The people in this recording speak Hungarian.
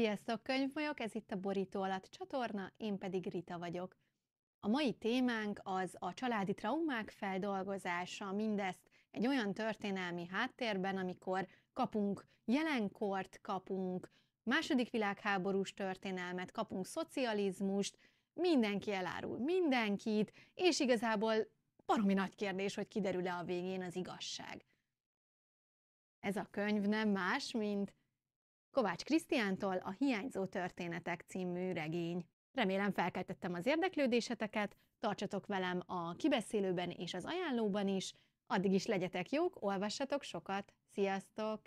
Sziasztok, könyvmajok ez itt a Borító alatt csatorna, én pedig Rita vagyok. A mai témánk az a családi traumák feldolgozása, mindezt egy olyan történelmi háttérben, amikor kapunk jelenkort, kapunk második világháborús történelmet, kapunk szocializmust, mindenki elárul mindenkit, és igazából baromi nagy kérdés, hogy kiderül-e a végén az igazság. Ez a könyv nem más, mint Kovács Krisztiántól a Hiányzó Történetek című regény. Remélem felkeltettem az érdeklődéseteket, tartsatok velem a kibeszélőben és az ajánlóban is, addig is legyetek jók, olvassatok sokat, sziasztok!